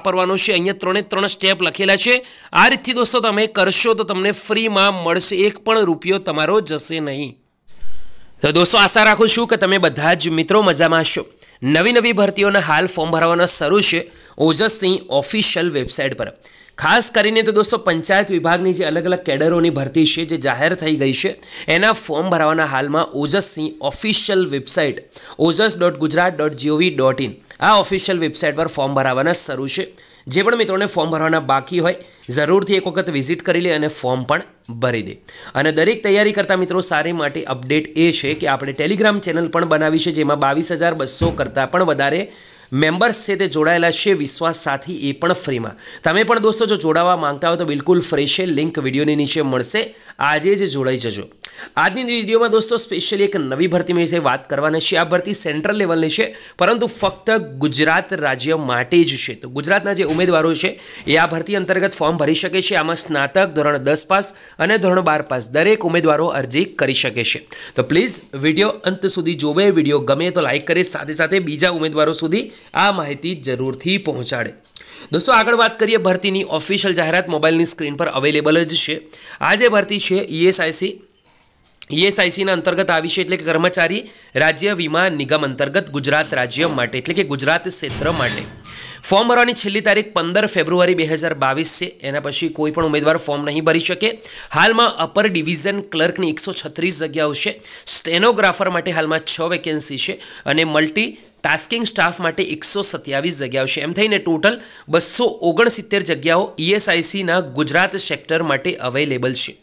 વાપરવાનો છે અહીંયા ત્રણે ત્રણ સ્ટેપ લખેલા છે આ રીતથી દોસ્તો તમે કરશો તો તમને ફ્રીમાં મળશે એક પણ રૂપિયો તમારો જશે નહીં તો દોસ્તો આશા રાખું છું કે તમે બધા જ મિત્રો મજામાં હશો નવી નવી ભરતીઓના હાલ ફોર્મ ભરવાના શરૂ છે ઓજસની ઓફિશિયલ વેબસાઇટ પર ખાસ કરીને તો દોસ્તો પંચાયત વિભાગની જે અલગ અલગ કેડરોની ભરતી છે જે જાહેર થઈ ગઈ છે એના ફોર્મ ભરાવાના હાલમાં ઓજસની official website Ojas dot Gujarat dot GOV dot in આ ઓફિશિયલ વેબસાઇટ પર ફોર્મ ભરાવાના શરૂ છે જે પણ મિત્રોને ફોર્મ ભરવાના બાકી હોય જરૂરથી એક વખત વિઝિટ કરી લે અને ફોર્મ પણ ભરી દે અને દરેક તૈયારી કરતા મિત્રો સારી માટે અપડેટ એ છે કે આપણે ટેલિગ્રામ ચેનલ પણ બનાવી છે જેમાં બાવીસ હજાર બસો કરતાં પણ વધારે મેમ્બર્સ છે તે જોડાયેલા છે વિશ્વાસ સાથી એ પણ ફ્રીમાં તમે પણ દોસ્તો જો જોડાવા માંગતા હો તો બિલકુલ ફ્રી છે લિંક વિડીયોની નીચે મળશે આજે જ જોડાઈ જજો આજની વિડીયોમાં દોસ્તો સ્પેશિયલી એક નવી ભરતી વિશે વાત કરવાની છે આ ભરતી સેન્ટ્રલ લેવલની છે પરંતુ ફક્ત ગુજરાત રાજ્ય માટે જ છે તો ગુજરાતના જે ઉમેદવારો છે એ આ ભરતી અંતર્ગત ફોર્મ ભરી શકે છે આમાં સ્નાતક ધોરણ દસ પાસ અને ધોરણ બાર પાસ દરેક ઉમેદવારો અરજી કરી શકે છે તો પ્લીઝ વિડીયો અંત સુધી જોવે વિડીયો ગમે તો લાઇક કરે સાથે સાથે બીજા ઉમેદવારો સુધી આ માહિતી જરૂરથી પહોંચાડે દોસ્તો આગળ વાત કરીએ ભરતીની ઓફિશિયલ જાહેરાત મોબાઈલની સ્ક્રીન પર અવેલેબલ જ છે આ જે ભરતી છે ઈએસઆઈસી e ઈએસઆઈસીના e અંતર્ગત આવી છે એટલે કે કર્મચારી રાજ્ય વીમા નિગમ અંતર્ગત ગુજરાત રાજ્ય માટે એટલે કે ગુજરાત ક્ષેત્ર માટે ફોર્મ ભરવાની છેલ્લી તારીખ પંદર ફેબ્રુઆરી બે હજાર બાવીસ છે એના પછી કોઈપણ ઉમેદવાર ફોર્મ નહીં ભરી શકે હાલમાં અપર ડિવિઝન ક્લર્કની એકસો છત્રીસ જગ્યાઓ છે સ્ટેનોગ્રાફર માટે હાલમાં છ વેકેન્સી છે અને મલ્ટી ટાસ્કિંગ સ્ટાફ માટે એકસો સત્યાવીસ જગ્યાઓ છે એમ થઈને ટોટલ બસો ઓગણસિત્તેર જગ્યાઓ ઈએસઆઈસીના e ગુજરાત સેક્ટર માટે અવેલેબલ છે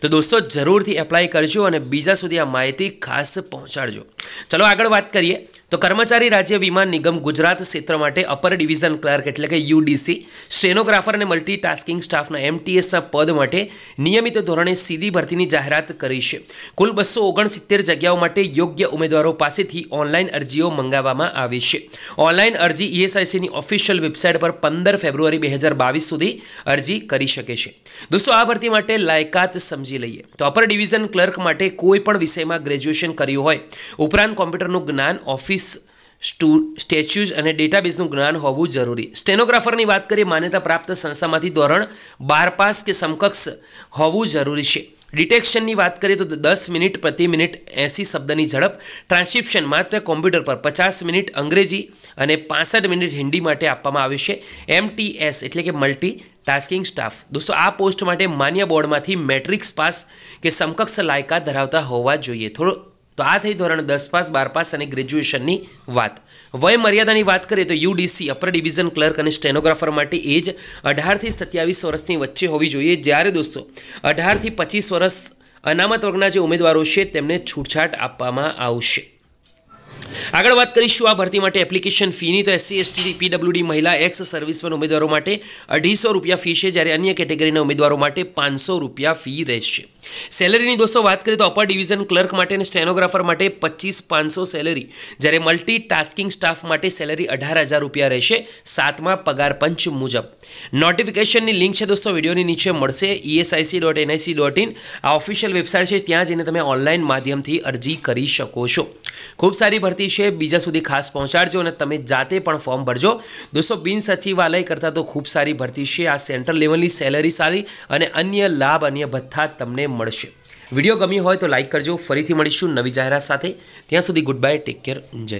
તો દોસ્તો જરૂરથી એપ્લાય કરજો અને બીજા સુધી આ માહિતી ખાસ પહોંચાડજો ચલો આગળ વાત કરીએ તો કર્મચારી રાજ્ય વીમા નિગમ ગુજરાત ક્ષેત્ર માટે અપર ડિવિઝન ક્લાર્ક એટલે કે યુડીસી સ્ટેનોગ્રાફર અને મલ્ટી ટાસ્કિંગ સ્ટાફના એમટીએસના પદ માટે નિયમિત ધોરણે સીધી ભરતીની જાહેરાત કરી છે કુલ બસો ઓગણસિત્તેર જગ્યાઓ માટે યોગ્ય ઉમેદવારો પાસેથી ઓનલાઈન અરજીઓ મંગાવવામાં આવી છે ઓનલાઈન અરજી ઈએસઆઈસીની ઓફિશિયલ વેબસાઇટ પર પંદર ફેબ્રુઆરી બે હજાર બાવીસ સુધી અરજી કરી શકે છે દોસ્તો આ ભરતી માટે લાયકાત સમજી લઈએ તો અપર ડિવિઝન ક્લર્ક માટે કોઈપણ વિષયમાં ગ્રેજ્યુએશન કર્યું હોય ઉપરાંત કોમ્પ્યુટરનું જ્ઞાન ઓફિસ વીસ સ્ટુ સ્ટેચ્યુઝ અને ડેટાબેઝનું જ્ઞાન હોવું જરૂરી સ્ટેનોગ્રાફરની વાત કરીએ માન્યતા પ્રાપ્ત સંસ્થામાંથી ધોરણ બાર પાસ કે સમકક્ષ હોવું જરૂરી છે ડિટેક્શનની વાત કરીએ તો દસ મિનિટ પ્રતિ મિનિટ એંસી શબ્દની ઝડપ ટ્રાન્સક્રિપ્શન માત્ર કોમ્પ્યુટર પર પચાસ મિનિટ અંગ્રેજી અને પાસઠ મિનિટ હિન્દી માટે આપવામાં આવ્યું છે એમટીએસ એટલે કે મલ્ટી ટાસ્કિંગ સ્ટાફ દોસ્તો આ પોસ્ટ માટે માન્ય બોર્ડમાંથી મેટ્રિક્સ પાસ કે સમકક્ષ લાયકા ધરાવતા હોવા જોઈએ થોડો તો આ થઈ ધોરણ દસ પાસ બાર પાસ અને ગ્રેજ્યુએશનની વાત વય મર્યાદાની વાત કરીએ તો યુડીસી અપર ડિવિઝન ક્લર્ક અને સ્ટેનોગ્રાફર માટે એજ અઢારથી સત્યાવીસ વર્ષની વચ્ચે હોવી જોઈએ જ્યારે દોસ્તો અઢારથી પચીસ વર્ષ અનામત વર્ગના જે ઉમેદવારો છે તેમને છૂટછાટ આપવામાં આવશે આગળ વાત કરીશું આ ભરતી માટે એપ્લિકેશન ફીની તો એસસી એસટી પીડબ્લ્યુડી મહિલા એક્સ સર્વિસમેન ઉમેદવારો માટે અઢીસો રૂપિયા ફી છે જ્યારે અન્ય કેટેગરીના ઉમેદવારો માટે પાંચસો રૂપિયા ફી રહેશે સેલરીની દોસ્તો વાત કરીએ તો અપર ડિવિઝન ક્લર્ક માટે અને સ્ટેનોગ્રાફર માટે પચીસ પાંચસો સેલરી જ્યારે મલ્ટી ટાસ્કિંગ સ્ટાફ માટે સેલરી અઢાર હજાર રૂપિયા રહેશે સાતમા પગાર પંચ મુજબ નોટિફિકેશનની લિંક છે દોસ્તો વિડીયોની નીચે મળશે ESIC dot NIC dot in આ ઓફિશિયલ વેબસાઇટ છે ત્યાં જઈને તમે ઓનલાઈન માધ્યમથી અરજી કરી શકો છો ખૂબ સારી ભરતી છે બીજા સુધી ખાસ પહોંચાડજો અને તમે જાતે પણ ફોર્મ ભરજો દોસ્તો બિન સચિવાલય કરતાં તો ખૂબ સારી ભરતી છે આ સેન્ટ્રલ લેવલની સેલરી સારી અને અન્ય લાભ અન્ય ભથ્થા તમને મળશે વિડીયો ગમી હોય તો લાઇક કરજો ફરીથી મળીશું નવી જાહેરાત સાથે ત્યાં સુધી ગુડ બાય ટેક કેર જય